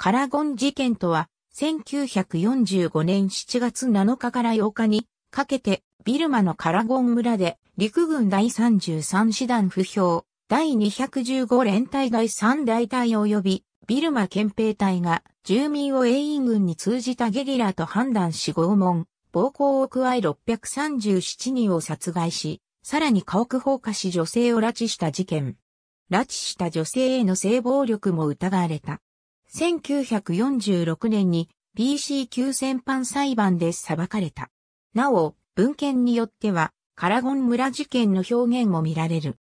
カラゴン事件とは、1945年7月7日から8日にかけて、ビルマのカラゴン村で、陸軍第33師団不評、第215連隊第3大隊及び、ビルマ憲兵隊が、住民を英員軍に通じたゲリラと判断し拷問、暴行を加え637人を殺害し、さらに家屋放火し女性を拉致した事件。拉致した女性への性暴力も疑われた。1946年に PC 級戦犯裁判で裁かれた。なお、文献によっては、カラゴン村事件の表現も見られる。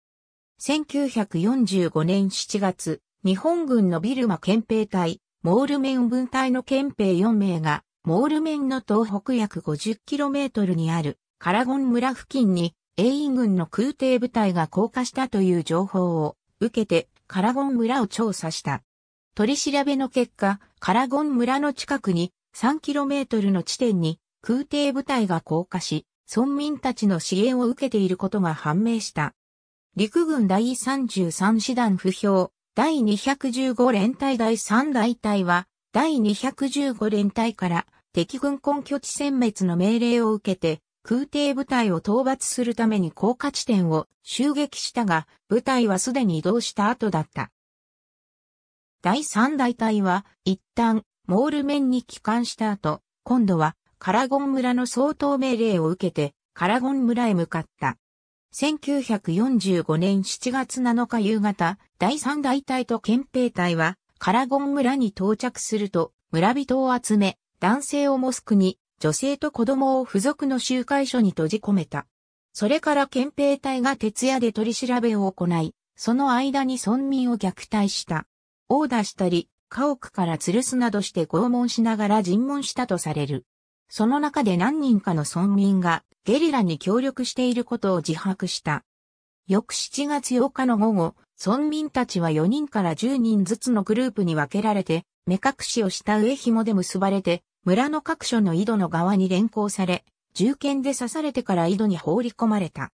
1945年7月、日本軍のビルマ憲兵隊、モールメン分隊の憲兵4名が、モールメンの東北約 50km にあるカラゴン村付近に、英イ軍の空挺部隊が降下したという情報を受けて、カラゴン村を調査した。取り調べの結果、カラゴン村の近くに 3km の地点に空挺部隊が降下し、村民たちの支援を受けていることが判明した。陸軍第33師団不評、第215連隊第3大隊は、第215連隊から敵軍根拠地殲滅の命令を受けて、空挺部隊を討伐するために降下地点を襲撃したが、部隊はすでに移動した後だった。第三大隊は、一旦、モール面に帰還した後、今度は、カラゴン村の総統命令を受けて、カラゴン村へ向かった。1945年7月7日夕方、第三大隊と憲兵隊は、カラゴン村に到着すると、村人を集め、男性をモスクに、女性と子供を付属の集会所に閉じ込めた。それから憲兵隊が徹夜で取り調べを行い、その間に村民を虐待した。殴打したり、家屋から吊るすなどして拷問しながら尋問したとされる。その中で何人かの村民がゲリラに協力していることを自白した。翌7月8日の午後、村民たちは4人から10人ずつのグループに分けられて、目隠しをした上紐で結ばれて、村の各所の井戸の側に連行され、銃剣で刺されてから井戸に放り込まれた。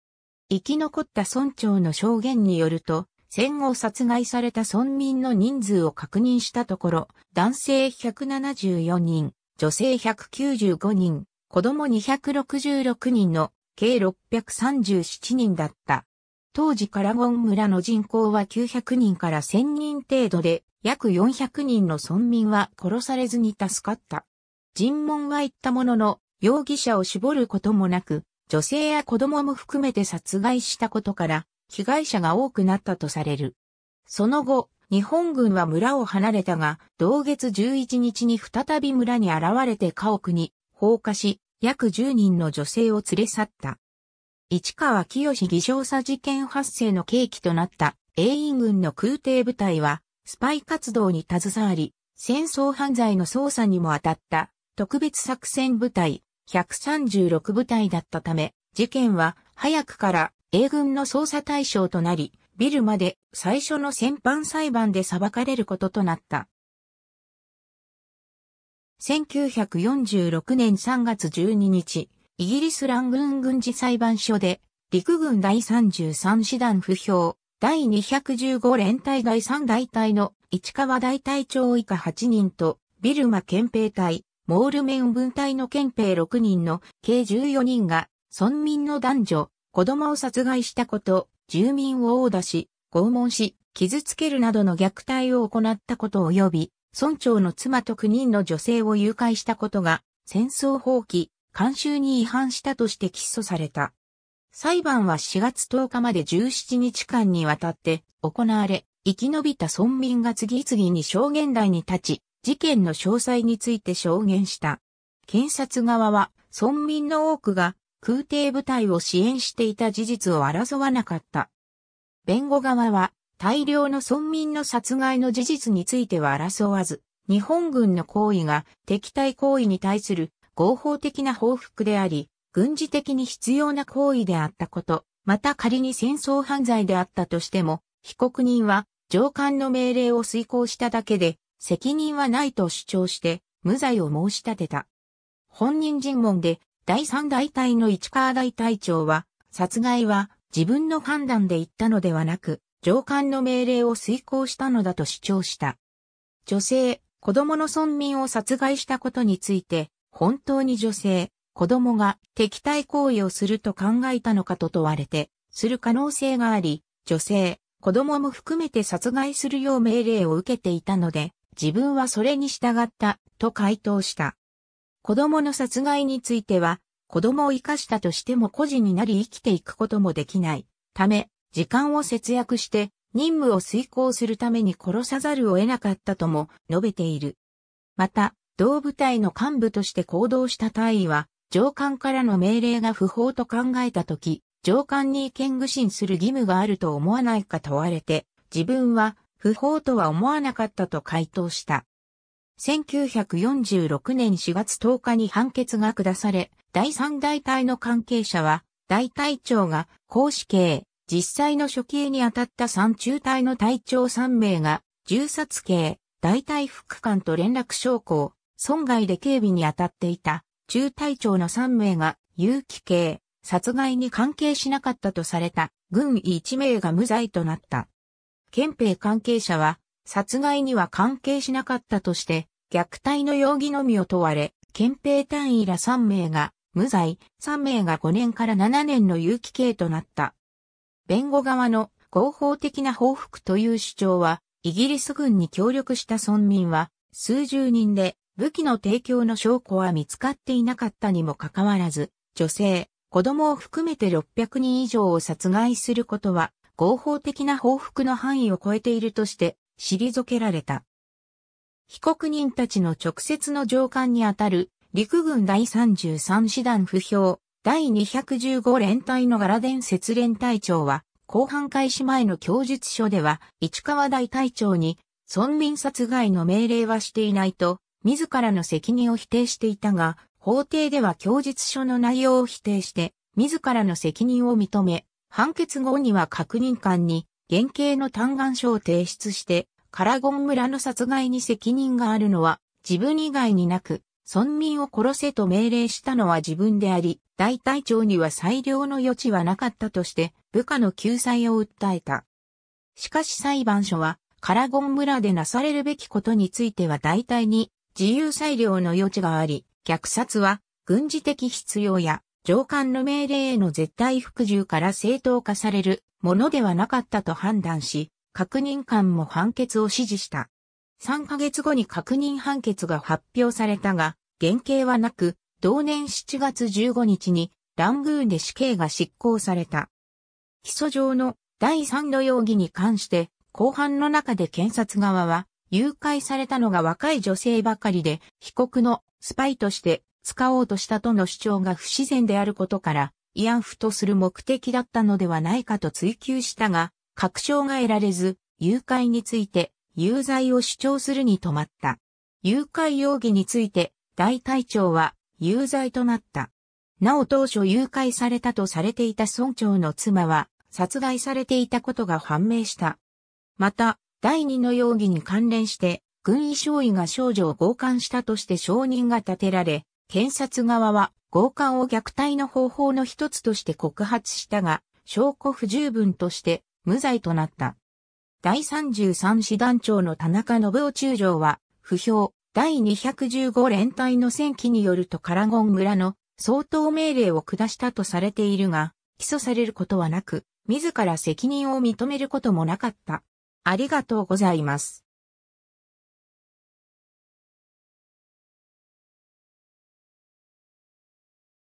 生き残った村長の証言によると、戦後殺害された村民の人数を確認したところ、男性174人、女性195人、子供266人の計637人だった。当時カラゴン村の人口は900人から1000人程度で、約400人の村民は殺されずに助かった。尋問は言ったものの、容疑者を絞ることもなく、女性や子供も含めて殺害したことから、被害者が多くなったとされる。その後、日本軍は村を離れたが、同月11日に再び村に現れて家屋に放火し、約10人の女性を連れ去った。市川清偽少佐事件発生の契機となった英院軍の空挺部隊は、スパイ活動に携わり、戦争犯罪の捜査にも当たった特別作戦部隊136部隊だったため、事件は早くから英軍の捜査対象となり、ビルマで最初の戦犯裁判で裁かれることとなった。1946年3月12日、イギリスラングーン軍事裁判所で、陸軍第33師団不評、第215連隊第3大隊の市川大隊長以下8人と、ビルマ憲兵隊、モールメン分隊の憲兵6人の計14人が、村民の男女子供を殺害したこと、住民を殴打し、拷問し、傷つけるなどの虐待を行ったこと及び、村長の妻と9人の女性を誘拐したことが、戦争放棄、慣習に違反したとして起訴された。裁判は4月10日まで17日間にわたって行われ、生き延びた村民が次々に証言台に立ち、事件の詳細について証言した。検察側は、村民の多くが空挺部隊を支援していた事実を争わなかった。弁護側は大量の村民の殺害の事実については争わず、日本軍の行為が敵対行為に対する合法的な報復であり、軍事的に必要な行為であったこと、また仮に戦争犯罪であったとしても、被告人は上官の命令を遂行しただけで、責任はないと主張して、無罪を申し立てた。本人尋問で第三大隊の市川大隊長は、殺害は自分の判断で言ったのではなく、上官の命令を遂行したのだと主張した。女性、子供の村民を殺害したことについて、本当に女性、子供が敵対行為をすると考えたのかと問われて、する可能性があり、女性、子供も含めて殺害するよう命令を受けていたので、自分はそれに従った、と回答した。子供の殺害については、子供を生かしたとしても孤児になり生きていくこともできない。ため、時間を節約して任務を遂行するために殺さざるを得なかったとも述べている。また、同部隊の幹部として行動した隊員は、上官からの命令が不法と考えたとき、上官に意見具心する義務があると思わないか問われて、自分は不法とは思わなかったと回答した。1946年4月10日に判決が下され、第三大隊の関係者は、大隊長が公死刑、実際の処刑に当たった三中隊の隊長3名が、銃殺刑、大隊副官と連絡将校、損害で警備に当たっていた、中隊長の3名が、有期刑、殺害に関係しなかったとされた、軍医1名が無罪となった。憲兵関係者は、殺害には関係しなかったとして、虐待の容疑のみを問われ、憲兵隊員ら3名が無罪、3名が5年から7年の有期刑となった。弁護側の合法的な報復という主張は、イギリス軍に協力した村民は、数十人で、武器の提供の証拠は見つかっていなかったにもかかわらず、女性、子供を含めて600人以上を殺害することは、合法的な報復の範囲を超えているとして、退けられた。被告人たちの直接の上官にあたる陸軍第33師団不評第215連隊の柄伝説連隊長は後半開始前の供述書では市川大隊長に村民殺害の命令はしていないと自らの責任を否定していたが法廷では供述書の内容を否定して自らの責任を認め判決後には確認官に原型の嘆願書を提出して、カラゴン村の殺害に責任があるのは自分以外になく、村民を殺せと命令したのは自分であり、大隊長には裁量の余地はなかったとして、部下の救済を訴えた。しかし裁判所は、カラゴン村でなされるべきことについては大体に自由裁量の余地があり、虐殺は軍事的必要や上官の命令への絶対服従から正当化されるものではなかったと判断し、確認官も判決を支持した。3ヶ月後に確認判決が発表されたが、原刑はなく、同年7月15日にラングーンで死刑が執行された。起訴状の第3の容疑に関して、後半の中で検察側は、誘拐されたのが若い女性ばかりで、被告のスパイとして使おうとしたとの主張が不自然であることから、慰安婦とする目的だったのではないかと追求したが、確証が得られず、誘拐について、有罪を主張するに止まった。誘拐容疑について、大隊長は、有罪となった。なお当初誘拐されたとされていた村長の妻は、殺害されていたことが判明した。また、第二の容疑に関連して、軍医少尉が少女を強姦したとして証人が立てられ、検察側は強姦を虐待の方法の一つとして告発したが、証拠不十分として無罪となった。第33師団長の田中信夫中将は、不評、第215連隊の戦記によるとカラゴン村の相当命令を下したとされているが、起訴されることはなく、自ら責任を認めることもなかった。ありがとうございます。